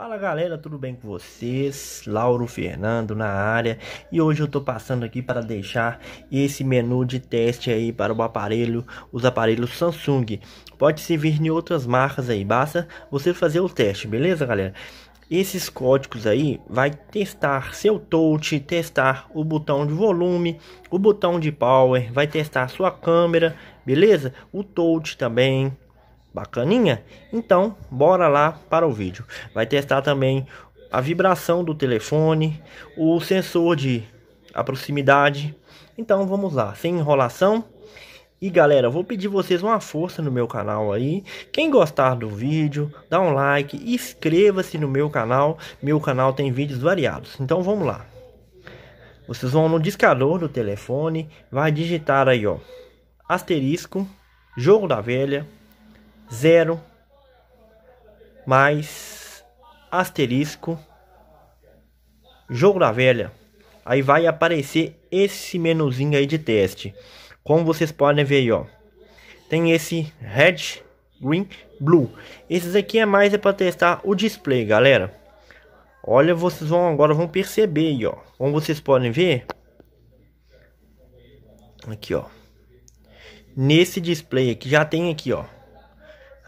Fala galera, tudo bem com vocês? Lauro Fernando na área e hoje eu tô passando aqui para deixar esse menu de teste aí para o aparelho, os aparelhos Samsung. Pode servir em outras marcas aí, basta você fazer o teste, beleza galera? Esses códigos aí vai testar seu touch, testar o botão de volume, o botão de power, vai testar sua câmera, beleza? O touch também, Bacaninha? Então, bora lá para o vídeo. Vai testar também a vibração do telefone, o sensor de a proximidade. Então, vamos lá, sem enrolação. E galera, vou pedir vocês uma força no meu canal aí. Quem gostar do vídeo, dá um like, inscreva-se no meu canal. Meu canal tem vídeos variados. Então vamos lá. Vocês vão no discador do telefone, vai digitar aí ó, asterisco, jogo da velha, zero mais asterisco jogo da velha. Aí vai aparecer esse menuzinho aí de teste. Como vocês podem ver aí, ó. Tem esse red, green, blue. Esses aqui é mais é para testar o display, galera. Olha, vocês vão agora vão perceber aí, ó. Como vocês podem ver, aqui, ó. Nesse display aqui já tem aqui, ó.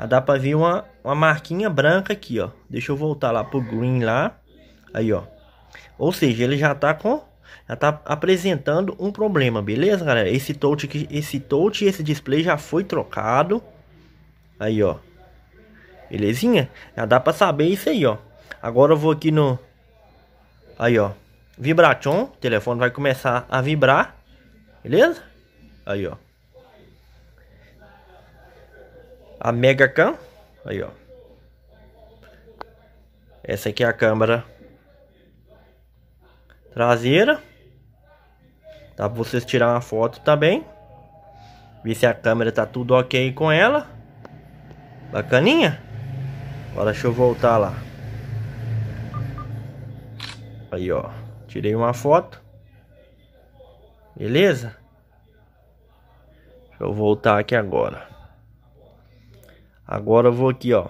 Dá pra ver uma, uma marquinha branca aqui, ó. Deixa eu voltar lá pro green lá. Aí, ó. Ou seja, ele já tá com... Já tá apresentando um problema, beleza, galera? Esse touch, aqui, esse touch e esse display já foi trocado. Aí, ó. Belezinha? Já dá pra saber isso aí, ó. Agora eu vou aqui no... Aí, ó. Vibration. O telefone vai começar a vibrar. Beleza? Aí, ó. a Mega Cam. Aí, ó. Essa aqui é a câmera traseira. Dá pra vocês tirar uma foto também. Ver se a câmera tá tudo ok com ela. Bacaninha. Agora deixa eu voltar lá. Aí, ó. Tirei uma foto. Beleza? Deixa eu voltar aqui agora. Agora eu vou aqui, ó.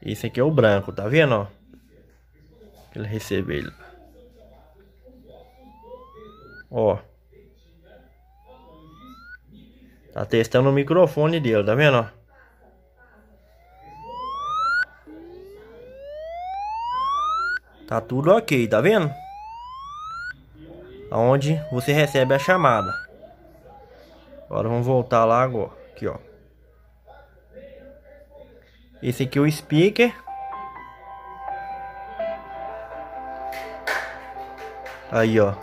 Esse aqui é o branco, tá vendo, ó? Ele recebeu ele. Ó. Tá testando o microfone dele, tá vendo, ó? Tá tudo ok, tá vendo? Onde você recebe a chamada. Agora vamos voltar lá agora. Aqui, ó. Esse aqui é o speaker. Aí, ó.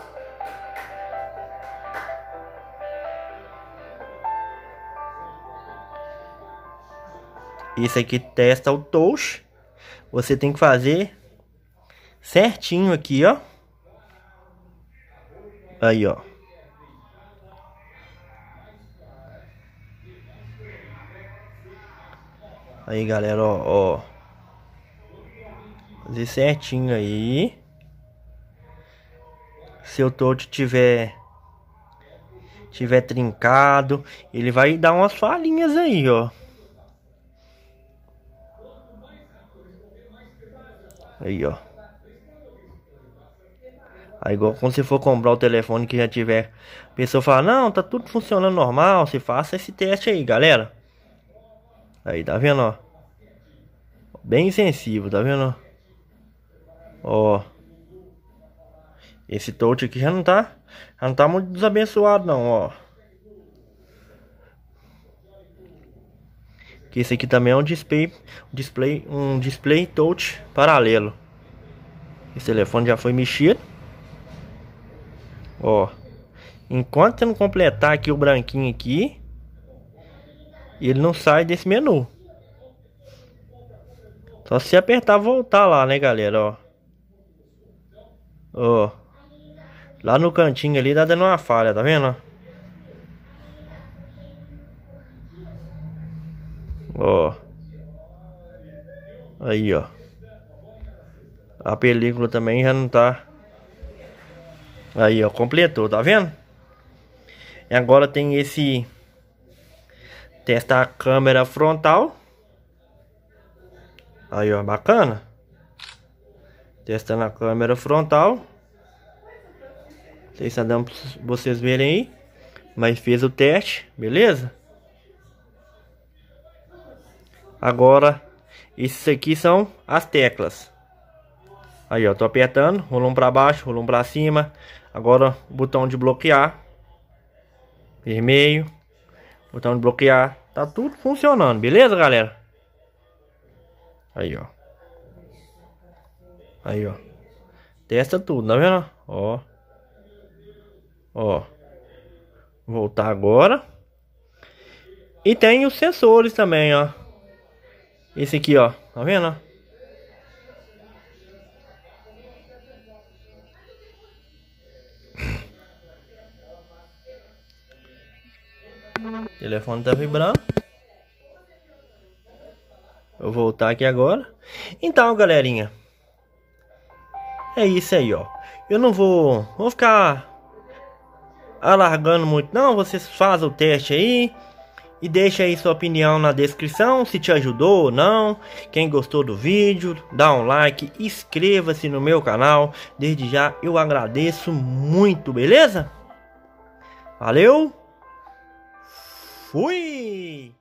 Esse aqui testa o touch. Você tem que fazer certinho aqui, ó. Aí, ó. Aí, galera, ó, ó. Fazer certinho aí. Se o tote tiver tiver trincado, ele vai dar umas falinhas aí, ó. Aí, ó. Aí, igual quando você for comprar o telefone que já tiver, a pessoa fala: Não, tá tudo funcionando normal. Você faça esse teste aí, galera. Aí, tá vendo, ó? Bem sensível, tá vendo, ó? Ó. Esse touch aqui já não tá, já não tá muito desabençoado não, ó. Que esse aqui também é um display, um display, um display touch paralelo. Esse telefone já foi mexido. Ó. Enquanto eu não completar aqui o branquinho aqui, e ele não sai desse menu. Só se apertar voltar lá, né, galera, ó. Ó. Lá no cantinho ali tá dando uma falha, tá vendo? Ó. Aí, ó. A película também já não tá. Aí, ó, completou, tá vendo? E agora tem esse testa a câmera frontal. Aí, ó, bacana. Testando a câmera frontal. Não sei se tá dando pra vocês verem aí. Mas fez o teste, beleza? Agora, esses aqui são as teclas. Aí, ó, tô apertando, rolou um pra baixo, rolou um pra cima. Agora, o botão de bloquear. Vermelho. Botão de bloquear. Tá tudo funcionando, beleza, galera? Aí, ó. Aí, ó. Testa tudo, tá vendo? Ó. Ó. Voltar agora. E tem os sensores também, ó. Esse aqui, ó. Tá vendo? O telefone é tá vibrando. Eu vou voltar aqui agora. Então, galerinha. É isso aí, ó. Eu não vou, vou ficar alargando muito não. Vocês fazem o teste aí. E deixa aí sua opinião na descrição, se te ajudou ou não. Quem gostou do vídeo, dá um like, inscreva-se no meu canal. Desde já eu agradeço muito, beleza? Valeu! Fui!